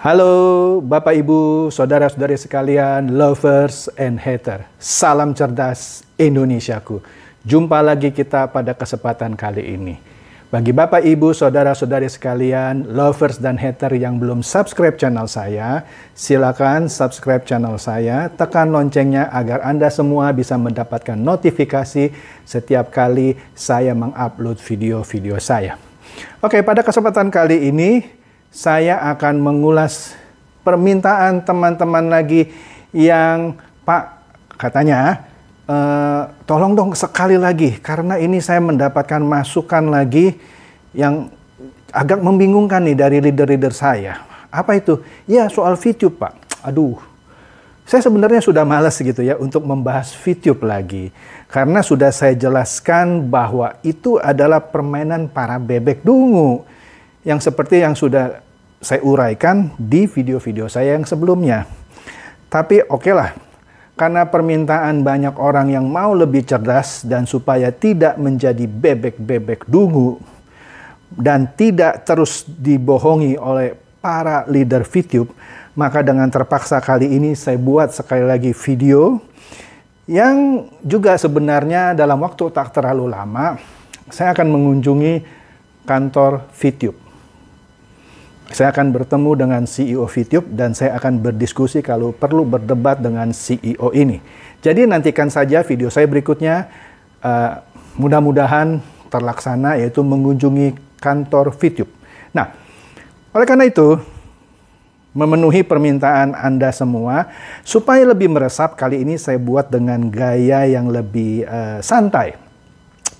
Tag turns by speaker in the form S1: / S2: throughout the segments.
S1: Halo Bapak Ibu, Saudara-saudari sekalian, lovers and hater. Salam cerdas Indonesiaku. Jumpa lagi kita pada kesempatan kali ini. Bagi Bapak Ibu, Saudara-saudari sekalian, lovers dan hater yang belum subscribe channel saya, silakan subscribe channel saya, tekan loncengnya agar Anda semua bisa mendapatkan notifikasi setiap kali saya mengupload video-video saya. Oke, pada kesempatan kali ini saya akan mengulas permintaan teman-teman lagi yang Pak katanya e, tolong dong sekali lagi karena ini saya mendapatkan masukan lagi yang agak membingungkan nih dari leader-leader saya. Apa itu? Ya soal VTube Pak. Aduh, saya sebenarnya sudah malas gitu ya untuk membahas VTube lagi. Karena sudah saya jelaskan bahwa itu adalah permainan para bebek dungu yang seperti yang sudah saya uraikan di video-video saya yang sebelumnya. Tapi oke okay lah, karena permintaan banyak orang yang mau lebih cerdas dan supaya tidak menjadi bebek-bebek dungu dan tidak terus dibohongi oleh para leader VTube, maka dengan terpaksa kali ini saya buat sekali lagi video yang juga sebenarnya dalam waktu tak terlalu lama saya akan mengunjungi kantor VTube. Saya akan bertemu dengan CEO VTube dan saya akan berdiskusi kalau perlu berdebat dengan CEO ini. Jadi nantikan saja video saya berikutnya. Uh, Mudah-mudahan terlaksana yaitu mengunjungi kantor VTube. Nah, oleh karena itu, memenuhi permintaan Anda semua supaya lebih meresap kali ini saya buat dengan gaya yang lebih uh, santai.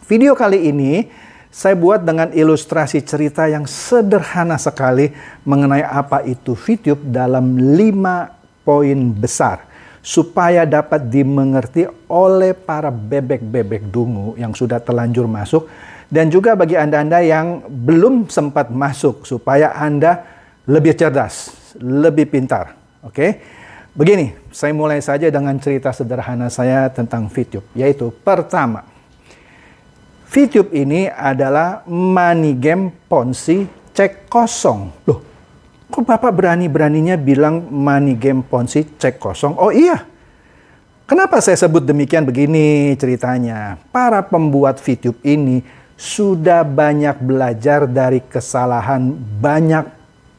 S1: Video kali ini saya buat dengan ilustrasi cerita yang sederhana sekali mengenai apa itu VTube dalam lima poin besar supaya dapat dimengerti oleh para bebek-bebek dungu yang sudah telanjur masuk dan juga bagi Anda-anda yang belum sempat masuk supaya Anda lebih cerdas, lebih pintar. Oke. Okay? Begini, saya mulai saja dengan cerita sederhana saya tentang VTube, yaitu pertama, VTube ini adalah money game ponzi cek kosong. Loh, kok Bapak berani-beraninya bilang money game ponzi cek kosong? Oh iya, kenapa saya sebut demikian begini ceritanya. Para pembuat VTube ini sudah banyak belajar dari kesalahan banyak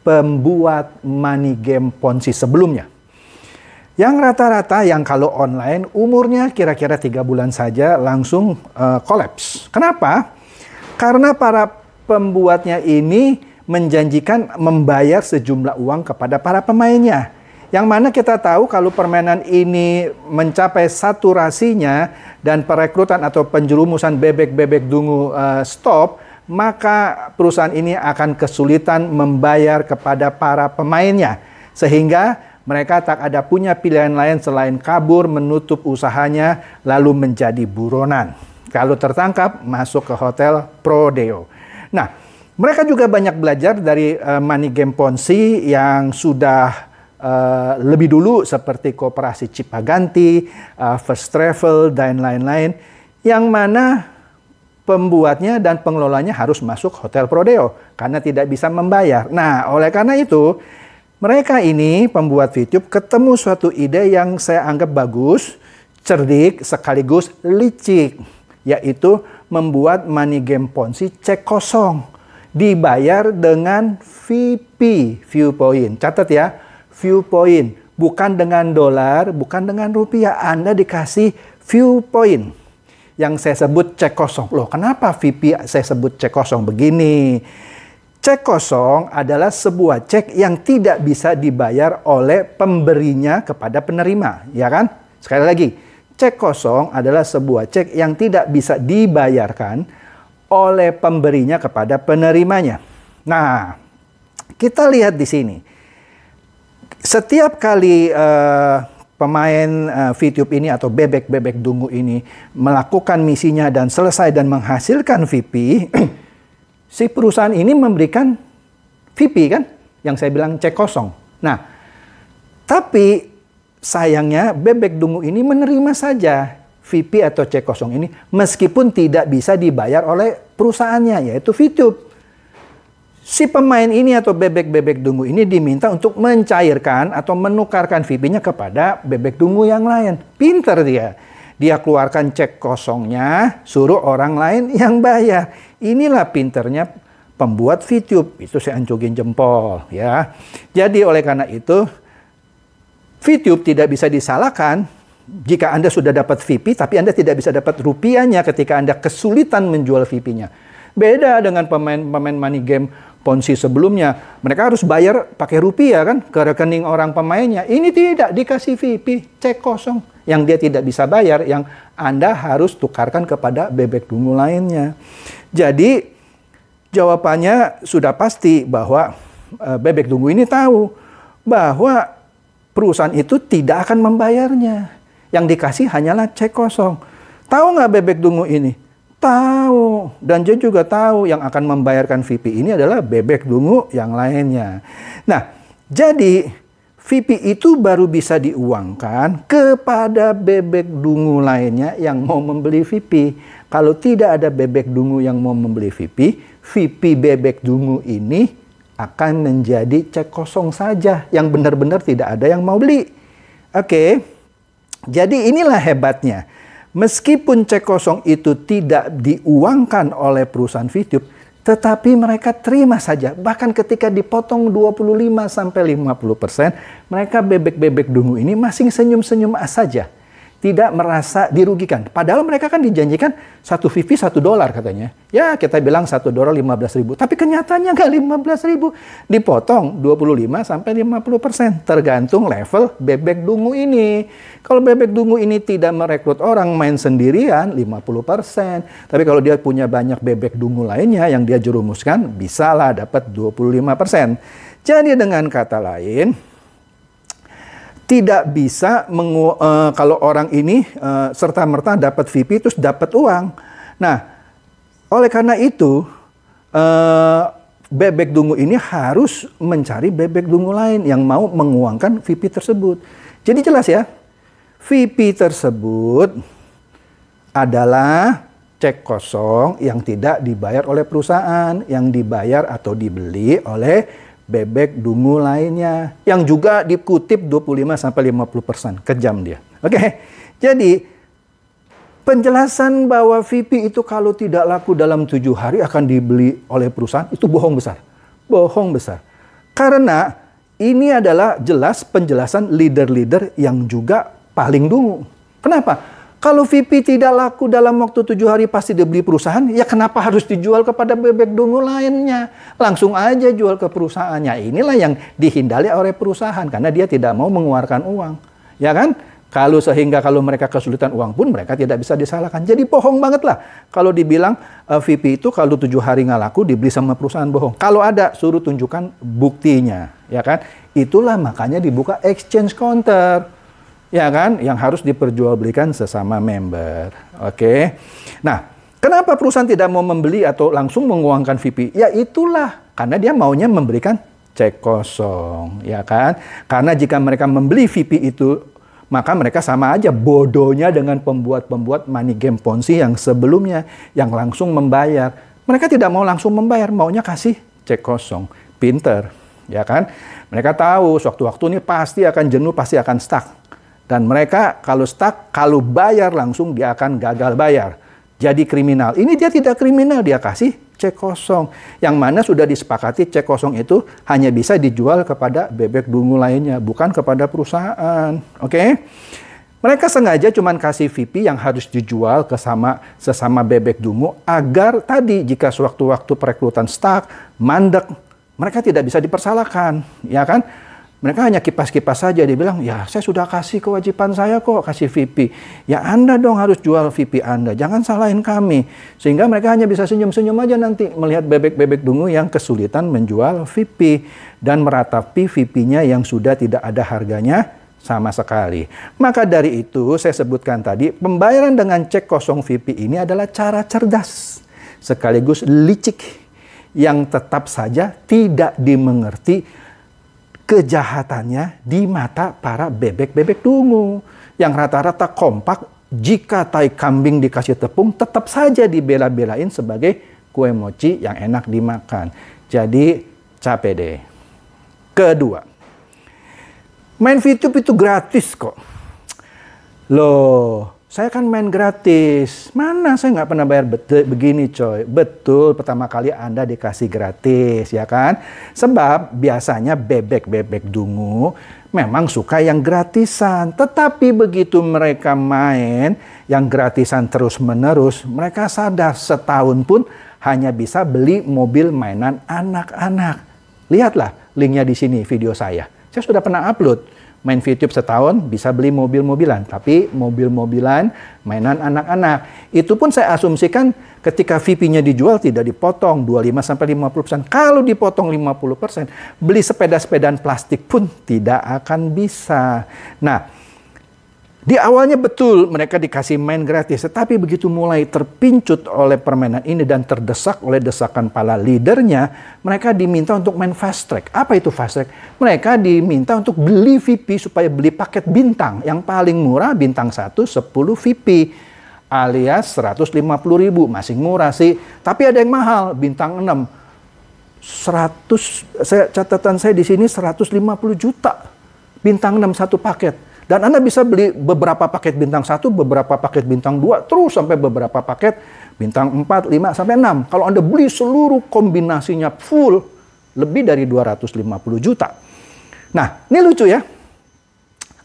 S1: pembuat money game ponzi sebelumnya. Yang rata-rata yang kalau online umurnya kira-kira tiga bulan saja langsung eh, kolaps. Uh, Kenapa? Karena para pembuatnya ini menjanjikan membayar sejumlah uang kepada para pemainnya. Yang mana kita tahu kalau permainan ini mencapai saturasinya dan perekrutan atau penjerumusan bebek-bebek dungu uh, stop, maka perusahaan ini akan kesulitan membayar kepada para pemainnya. Sehingga mereka tak ada punya pilihan lain selain kabur, menutup usahanya, lalu menjadi buronan. Kalau tertangkap, masuk ke hotel Prodeo. Nah, mereka juga banyak belajar dari uh, money game Ponzi yang sudah Uh, lebih dulu seperti kooperasi Cipaganti, uh, First Travel, dan lain-lain, yang mana pembuatnya dan pengelolanya harus masuk hotel Prodeo karena tidak bisa membayar. Nah, oleh karena itu, mereka ini pembuat YouTube ketemu suatu ide yang saya anggap bagus, cerdik, sekaligus licik. Yaitu membuat money game ponzi cek kosong. Dibayar dengan VP, point. Catat ya, view point Bukan dengan dolar, bukan dengan rupiah. Anda dikasih view point yang saya sebut cek kosong. Loh, kenapa VP saya sebut cek kosong begini? Cek kosong adalah sebuah cek yang tidak bisa dibayar oleh pemberinya kepada penerima, ya kan? Sekali lagi, cek kosong adalah sebuah cek yang tidak bisa dibayarkan oleh pemberinya kepada penerimanya. Nah, kita lihat di sini. Setiap kali uh, pemain uh, eh, VTube ini atau bebek-bebek dungu ini melakukan misinya dan selesai dan menghasilkan VP si perusahaan ini memberikan VP kan, yang saya bilang cek kosong. Nah, tapi sayangnya bebek dungu ini menerima saja VP atau cek kosong ini meskipun tidak bisa dibayar oleh perusahaannya yaitu VTube. Si pemain ini atau bebek-bebek dungu ini diminta untuk mencairkan atau menukarkan VP-nya kepada bebek dungu yang lain. Pinter dia. Dia keluarkan cek kosongnya, suruh orang lain yang bayar. Inilah pinternya pembuat VTube. Itu saya anjogin jempol ya. Jadi oleh karena itu VTube tidak bisa disalahkan jika Anda sudah dapat VP tapi Anda tidak bisa dapat rupiahnya ketika Anda kesulitan menjual VP-nya. Beda dengan pemain-pemain money game ponzi sebelumnya. Mereka harus bayar pakai rupiah kan ke rekening orang pemainnya. Ini tidak dikasih VIP cek kosong. Yang dia tidak bisa bayar, yang Anda harus tukarkan kepada bebek dungu lainnya. Jadi jawabannya sudah pasti bahwa eh, bebek dungu ini tahu bahwa perusahaan itu tidak akan membayarnya. Yang dikasih hanyalah cek kosong. Tahu nggak bebek dungu ini? Tahu. Dan dia juga tahu yang akan membayarkan VP ini adalah bebek dungu yang lainnya. Nah, jadi VP itu baru bisa diuangkan kepada bebek dungu lainnya yang mau membeli VP. Kalau tidak ada bebek dungu yang mau membeli VP, VP bebek dungu ini akan menjadi cek kosong saja yang benar-benar tidak ada yang mau beli. Oke. Okay. Jadi inilah hebatnya Meskipun cek kosong itu tidak diuangkan oleh perusahaan Vtube, tetapi mereka terima saja. Bahkan ketika dipotong 25 sampai 50%, mereka bebek-bebek dungu ini masih senyum-senyum saja tidak merasa dirugikan. Padahal mereka kan dijanjikan satu VIP satu dolar katanya. Ya kita bilang satu dolar lima belas ribu. Tapi kenyataannya nggak lima belas ribu. Dipotong 25 sampai lima puluh persen. Tergantung level bebek dungu ini. Kalau bebek dungu ini tidak merekrut orang main sendirian lima puluh persen. Tapi kalau dia punya banyak bebek dungu lainnya yang dia jerumuskan bisa lah dapat lima persen. Jadi dengan kata lain tidak bisa mengu, uh, kalau orang ini uh, eh, serta merta dapat VIP terus dapat uang. Nah, oleh karena itu uh, bebek dungu ini harus mencari bebek dungu lain yang mau menguangkan VIP tersebut. Jadi jelas ya, VIP tersebut adalah cek kosong yang tidak dibayar oleh perusahaan, yang dibayar atau dibeli oleh bebek, dungu lainnya yang juga dikutip 25 sampai 50%. persen Kejam dia. Oke. Okay? Jadi penjelasan bahwa VP itu kalau tidak laku dalam tujuh hari akan dibeli oleh perusahaan itu bohong besar. Bohong besar. Karena ini adalah jelas penjelasan leader-leader yang juga paling dungu. Kenapa? Kalau VP tidak laku dalam waktu tujuh hari pasti dibeli perusahaan, ya kenapa harus dijual kepada bebek dungu lainnya? Langsung aja jual ke perusahaannya. Inilah yang dihindari oleh perusahaan karena dia tidak mau mengeluarkan uang. Ya kan? Kalau sehingga kalau mereka kesulitan uang pun mereka tidak bisa disalahkan. Jadi bohong banget lah. Kalau dibilang uh, eh, VP itu kalau tujuh hari nggak laku dibeli sama perusahaan bohong. Kalau ada suruh tunjukkan buktinya, ya kan? Itulah makanya dibuka exchange counter ya kan, yang harus diperjualbelikan sesama member. Oke. Okay? Nah, kenapa perusahaan tidak mau membeli atau langsung menguangkan VP? Ya itulah karena dia maunya memberikan cek kosong, ya kan? Karena jika mereka membeli VP itu maka mereka sama aja bodohnya dengan pembuat-pembuat money game ponzi yang sebelumnya yang langsung membayar. Mereka tidak mau langsung membayar, maunya kasih cek kosong. Pinter, ya kan? Mereka tahu sewaktu-waktu ini pasti akan jenuh, pasti akan stuck dan mereka kalau stuck, kalau bayar langsung dia akan gagal bayar. Jadi kriminal. Ini dia tidak kriminal, dia kasih cek kosong. Yang mana sudah disepakati cek kosong itu hanya bisa dijual kepada bebek dungu lainnya, bukan kepada perusahaan. Oke? Okay? Mereka sengaja cuman kasih VIP yang harus dijual ke sama sesama bebek dungu agar tadi jika sewaktu-waktu perekrutan stuck, mandek, mereka tidak bisa dipersalahkan, ya kan? Mereka hanya kipas-kipas saja. Dia bilang, ya saya sudah kasih kewajiban saya kok, kasih VIP. Ya Anda dong harus jual VIP Anda. Jangan salahin kami. Sehingga mereka hanya bisa senyum-senyum aja nanti melihat bebek-bebek dungu yang kesulitan menjual VIP Dan meratapi VP-nya yang sudah tidak ada harganya sama sekali. Maka dari itu saya sebutkan tadi, pembayaran dengan cek kosong VIP ini adalah cara cerdas. Sekaligus licik yang tetap saja tidak dimengerti kejahatannya di mata para bebek-bebek dungu yang rata-rata kompak jika tai kambing dikasih tepung tetap saja dibela-belain sebagai kue mochi yang enak dimakan. Jadi capek deh. Kedua, main VTube itu gratis kok. Loh, saya kan main gratis. Mana saya nggak pernah bayar betul begini coy. Betul pertama kali Anda dikasih gratis ya kan. Sebab biasanya bebek-bebek dungu memang suka yang gratisan. Tetapi begitu mereka main yang gratisan terus menerus. Mereka sadar setahun pun hanya bisa beli mobil mainan anak-anak. Lihatlah linknya di sini video saya. Saya sudah pernah upload main VTube setahun bisa beli mobil-mobilan, tapi mobil-mobilan mainan anak-anak. Itu pun saya asumsikan ketika VP-nya dijual tidak dipotong 25 sampai 50%. Kalau dipotong 50%, beli sepeda-sepedaan plastik pun tidak akan bisa. Nah, di awalnya betul mereka dikasih main gratis, tetapi begitu mulai terpincut oleh permainan ini dan terdesak oleh desakan para leadernya, mereka diminta untuk main fast track. Apa itu fast track? Mereka diminta untuk beli VP supaya beli paket bintang yang paling murah bintang 1 10 VP alias 150 ribu masih murah sih tapi ada yang mahal bintang 6 100 saya, catatan saya di sini 150 juta bintang 6 satu paket dan Anda bisa beli beberapa paket bintang satu, beberapa paket bintang 2, terus sampai beberapa paket bintang 4, 5, sampai 6. Kalau Anda beli seluruh kombinasinya full, lebih dari 250 juta. Nah, ini lucu ya.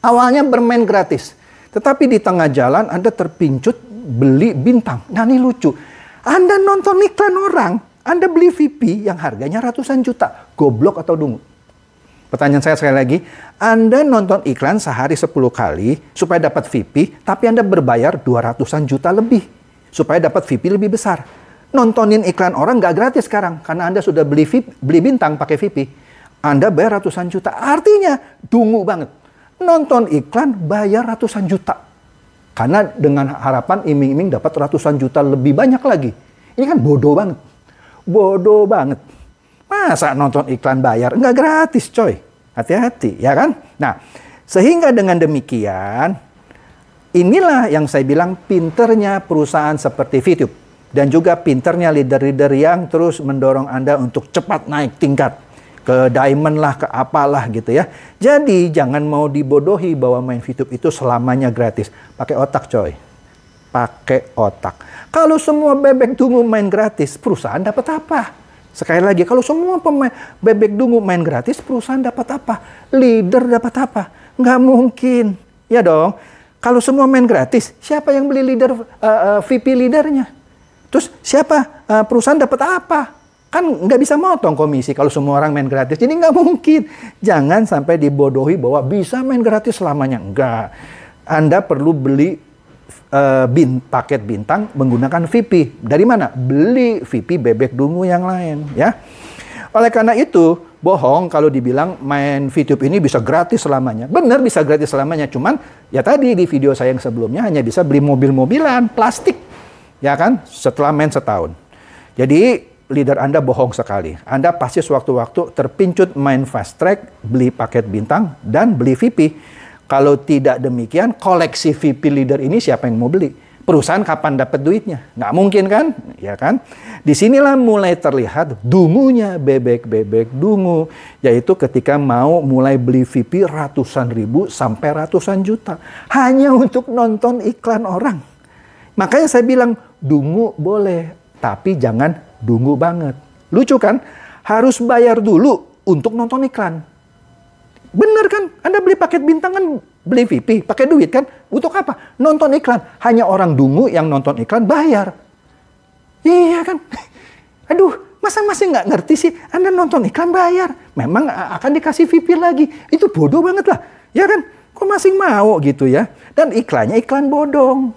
S1: Awalnya bermain gratis. Tetapi di tengah jalan Anda terpincut beli bintang. Nah, ini lucu. Anda nonton iklan orang, Anda beli VP yang harganya ratusan juta. Goblok atau dungu? Pertanyaan saya sekali lagi, Anda nonton iklan sehari 10 kali supaya dapat VIP, tapi Anda berbayar 200-an juta lebih supaya dapat VIP lebih besar. Nontonin iklan orang nggak gratis sekarang karena Anda sudah beli VIP, beli bintang pakai VIP, Anda bayar ratusan juta. Artinya dungu banget. Nonton iklan bayar ratusan juta. Karena dengan harapan iming-iming dapat ratusan juta lebih banyak lagi. Ini kan bodoh banget. Bodoh banget. Masa nonton iklan bayar? Enggak gratis coy. Hati-hati ya kan? Nah sehingga dengan demikian inilah yang saya bilang pinternya perusahaan seperti VTube. Dan juga pinternya leader-leader yang terus mendorong Anda untuk cepat naik tingkat ke diamond lah, ke apalah gitu ya. Jadi jangan mau dibodohi bahwa main VTube itu selamanya gratis. Pakai otak coy. Pakai otak. Kalau semua bebek tunggu main gratis, perusahaan dapat apa? Sekali lagi, kalau semua pemain bebek dungu main gratis, perusahaan dapat apa? Leader dapat apa? Nggak mungkin. Ya dong. Kalau semua main gratis, siapa yang beli leader uh, eh, uh, eh, VP leadernya? Terus siapa uh, perusahaan dapat apa? Kan nggak bisa motong komisi kalau semua orang main gratis. Jadi nggak mungkin. Jangan sampai dibodohi bahwa bisa main gratis selamanya. Nggak. Anda perlu beli uh, bin, paket bintang menggunakan VIP Dari mana? Beli VIP bebek dungu yang lain, ya. Oleh karena itu, bohong kalau dibilang main VTube ini bisa gratis selamanya. Benar bisa gratis selamanya, cuman ya tadi di video saya yang sebelumnya hanya bisa beli mobil-mobilan plastik. Ya kan? Setelah main setahun. Jadi leader Anda bohong sekali. Anda pasti sewaktu-waktu terpincut main fast track, beli paket bintang, dan beli VIP kalau tidak demikian, koleksi VP leader ini siapa yang mau beli? Perusahaan kapan dapat duitnya? Nggak mungkin kan? Ya kan? Disinilah mulai terlihat dungunya bebek-bebek dungu. Yaitu ketika mau mulai beli VP ratusan ribu sampai ratusan juta. Hanya untuk nonton iklan orang. Makanya saya bilang dungu boleh. Tapi jangan dungu banget. Lucu kan? Harus bayar dulu untuk nonton iklan. Bener kan? Anda beli paket bintang kan beli VIP, pakai duit kan? Untuk apa? Nonton iklan. Hanya orang dungu yang nonton iklan bayar. Iya kan? Aduh, Masa masih nggak ngerti sih? Anda nonton iklan bayar. Memang akan dikasih VIP lagi. Itu bodoh banget lah. Ya kan? Kok masih mau gitu ya? Dan iklannya iklan bodong.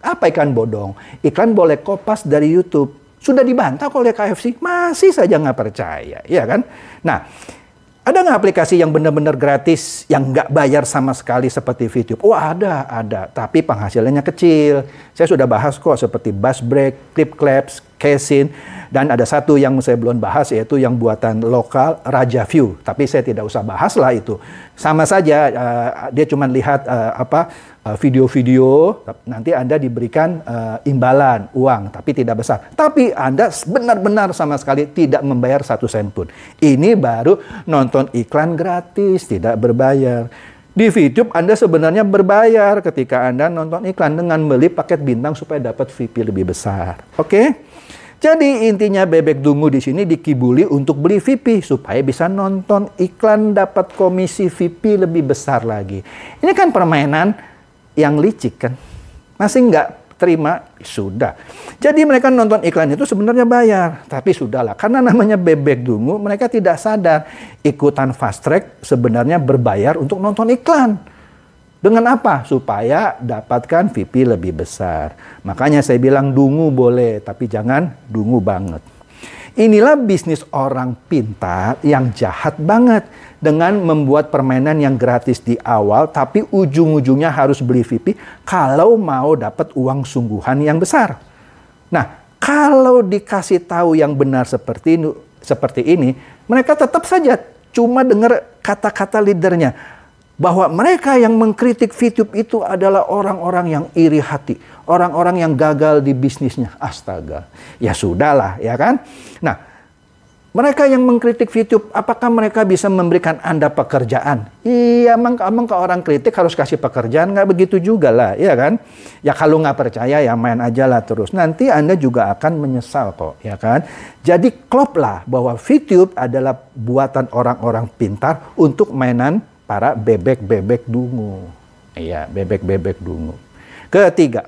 S1: Apa iklan bodong? Iklan boleh kopas dari YouTube. Sudah dibantah oleh KFC. Masih saja nggak percaya. Iya kan? Nah, ada nggak aplikasi yang benar-benar gratis, yang nggak bayar sama sekali seperti VTube? Oh ada, ada. Tapi penghasilannya kecil. Saya sudah bahas kok seperti Bass Break, Clip Claps, Kesin, dan ada satu yang saya belum bahas yaitu yang buatan lokal Raja View. Tapi saya tidak usah bahas lah itu. Sama saja uh, dia cuma lihat uh, apa Uh, video-video, nanti Anda diberikan uh, imbalan uang, tapi tidak besar. Tapi Anda benar-benar sama sekali tidak membayar satu sen pun. Ini baru nonton iklan gratis, tidak berbayar. Di YouTube Anda sebenarnya berbayar ketika Anda nonton iklan dengan beli paket bintang supaya dapat VIP lebih besar. Oke? Okay? Jadi intinya bebek dungu di sini dikibuli untuk beli VIP supaya bisa nonton iklan dapat komisi VIP lebih besar lagi. Ini kan permainan yang licik kan. Masih nggak terima, sudah. Jadi mereka nonton iklan itu sebenarnya bayar, tapi sudahlah. Karena namanya bebek dungu, mereka tidak sadar ikutan fast track sebenarnya berbayar untuk nonton iklan. Dengan apa? Supaya dapatkan VIP lebih besar. Makanya saya bilang dungu boleh, tapi jangan dungu banget. Inilah bisnis orang pintar yang jahat banget dengan membuat permainan yang gratis di awal tapi ujung-ujungnya harus beli VIP kalau mau dapat uang sungguhan yang besar. Nah, kalau dikasih tahu yang benar seperti ini, seperti ini, mereka tetap saja cuma dengar kata-kata leadernya bahwa mereka yang mengkritik YouTube itu adalah orang-orang yang iri hati orang-orang yang gagal di bisnisnya. Astaga. Ya sudahlah, ya kan? Nah, mereka yang mengkritik YouTube, apakah mereka bisa memberikan Anda pekerjaan? Iya, emang, emang ke orang kritik harus kasih pekerjaan, nggak begitu juga lah, ya kan? Ya kalau nggak percaya ya main aja lah terus. Nanti Anda juga akan menyesal kok, ya kan? Jadi klop lah bahwa YouTube adalah buatan orang-orang pintar untuk mainan para bebek-bebek dungu. Iya, bebek-bebek dungu. Ketiga,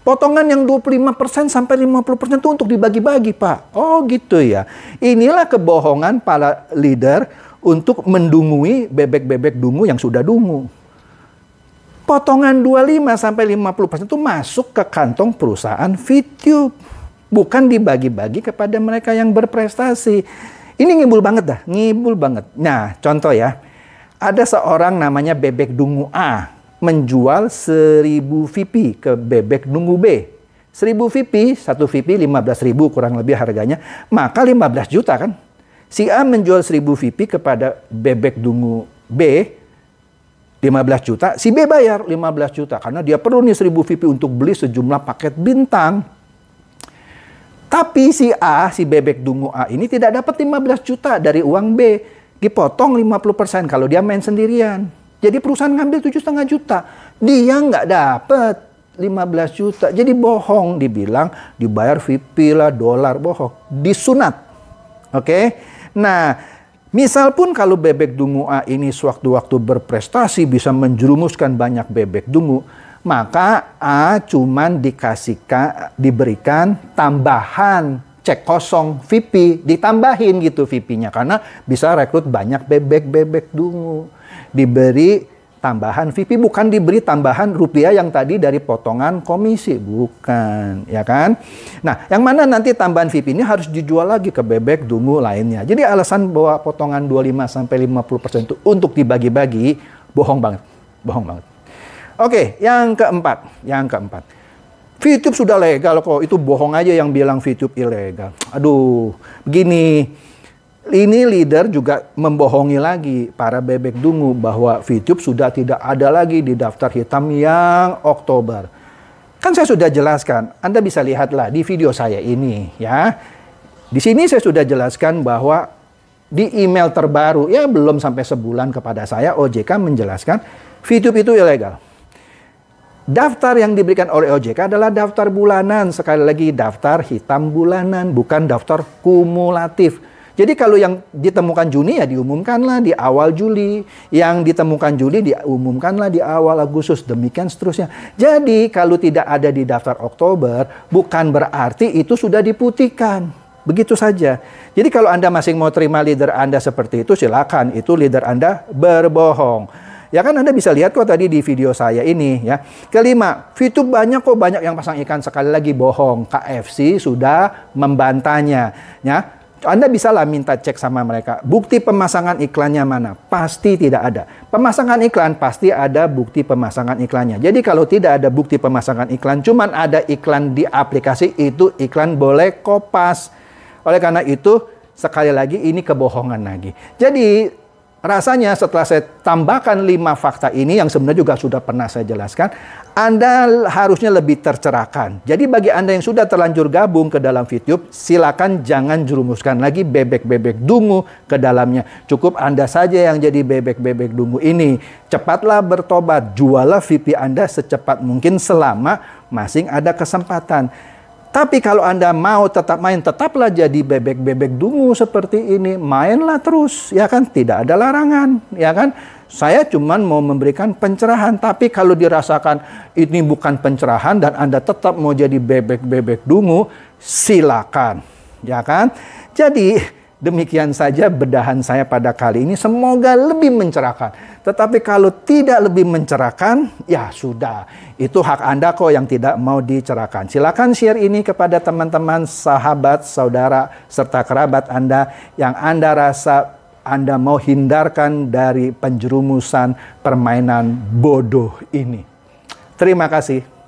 S1: Potongan yang 25% sampai 50% itu untuk dibagi-bagi, Pak. Oh, gitu ya. Inilah kebohongan para leader untuk mendungui bebek-bebek dungu yang sudah dungu. Potongan 25 sampai 50% itu masuk ke kantong perusahaan VTube, bukan dibagi-bagi kepada mereka yang berprestasi. Ini ngibul banget dah, ngibul banget. Nah, contoh ya. Ada seorang namanya Bebek Dungu A menjual 1000 VIP ke Bebek Nunggu B. 1000 VIP, 1 VIP 15.000 kurang lebih harganya, maka 15 juta kan. Si A menjual 1000 VIP kepada Bebek Dungu B 15 juta, si B bayar 15 juta karena dia perlu nih 1000 VIP untuk beli sejumlah paket bintang. Tapi si A, si Bebek Dungu A ini tidak dapat 15 juta dari uang B, dipotong 50% kalau dia main sendirian. Jadi perusahaan ngambil tujuh setengah juta, dia nggak dapat 15 juta. Jadi bohong dibilang dibayar VIP lah dolar bohong, disunat. Oke. Okay? Nah, misal pun kalau bebek dungu A ini sewaktu-waktu berprestasi bisa menjerumuskan banyak bebek dungu, maka A cuman dikasihkan diberikan tambahan cek kosong VIP ditambahin gitu VIP-nya karena bisa rekrut banyak bebek-bebek dungu diberi tambahan VIP bukan diberi tambahan rupiah yang tadi dari potongan komisi bukan ya kan nah yang mana nanti tambahan VIP ini harus dijual lagi ke bebek dungu lainnya jadi alasan bahwa potongan 25 sampai 50% itu untuk dibagi-bagi bohong banget bohong banget oke yang keempat yang keempat VTube sudah legal kok itu bohong aja yang bilang VTube ilegal aduh begini ini leader juga membohongi lagi para bebek dungu bahwa VTube sudah tidak ada lagi di daftar hitam yang Oktober. Kan saya sudah jelaskan, Anda bisa lihatlah di video saya ini ya. Di sini saya sudah jelaskan bahwa di email terbaru ya belum sampai sebulan kepada saya OJK menjelaskan VTube itu ilegal. Daftar yang diberikan oleh OJK adalah daftar bulanan, sekali lagi daftar hitam bulanan, bukan daftar kumulatif jadi kalau yang ditemukan Juni ya diumumkanlah di awal Juli, yang ditemukan Juli diumumkanlah di awal Agustus, demikian seterusnya. Jadi kalau tidak ada di daftar Oktober, bukan berarti itu sudah diputihkan. Begitu saja. Jadi kalau Anda masih mau terima leader Anda seperti itu silakan, itu leader Anda berbohong. Ya kan Anda bisa lihat kok tadi di video saya ini ya. Kelima, fitur banyak kok banyak yang pasang ikan sekali lagi bohong. KFC sudah membantahnya ya. Anda bisalah minta cek sama mereka, bukti pemasangan iklannya mana? Pasti tidak ada. Pemasangan iklan pasti ada bukti pemasangan iklannya. Jadi kalau tidak ada bukti pemasangan iklan, cuman ada iklan di aplikasi itu iklan boleh kopas. Oleh karena itu, sekali lagi ini kebohongan lagi. Jadi Rasanya setelah saya tambahkan lima fakta ini yang sebenarnya juga sudah pernah saya jelaskan, Anda harusnya lebih tercerahkan. Jadi bagi Anda yang sudah terlanjur gabung ke dalam YouTube, silakan jangan jerumuskan lagi bebek-bebek dungu ke dalamnya. Cukup Anda saja yang jadi bebek-bebek dungu ini. Cepatlah bertobat, jualah VP Anda secepat mungkin selama masing ada kesempatan. Tapi kalau Anda mau tetap main, tetaplah jadi bebek-bebek dungu seperti ini. Mainlah terus, ya kan? Tidak ada larangan, ya kan? Saya cuma mau memberikan pencerahan, tapi kalau dirasakan ini bukan pencerahan dan Anda tetap mau jadi bebek-bebek dungu, silakan, ya kan? Jadi, Demikian saja bedahan saya pada kali ini. Semoga lebih mencerahkan. Tetapi kalau tidak lebih mencerahkan, ya sudah. Itu hak Anda kok yang tidak mau dicerahkan. Silakan share ini kepada teman-teman, sahabat, saudara, serta kerabat Anda yang Anda rasa Anda mau hindarkan dari penjerumusan permainan bodoh ini. Terima kasih.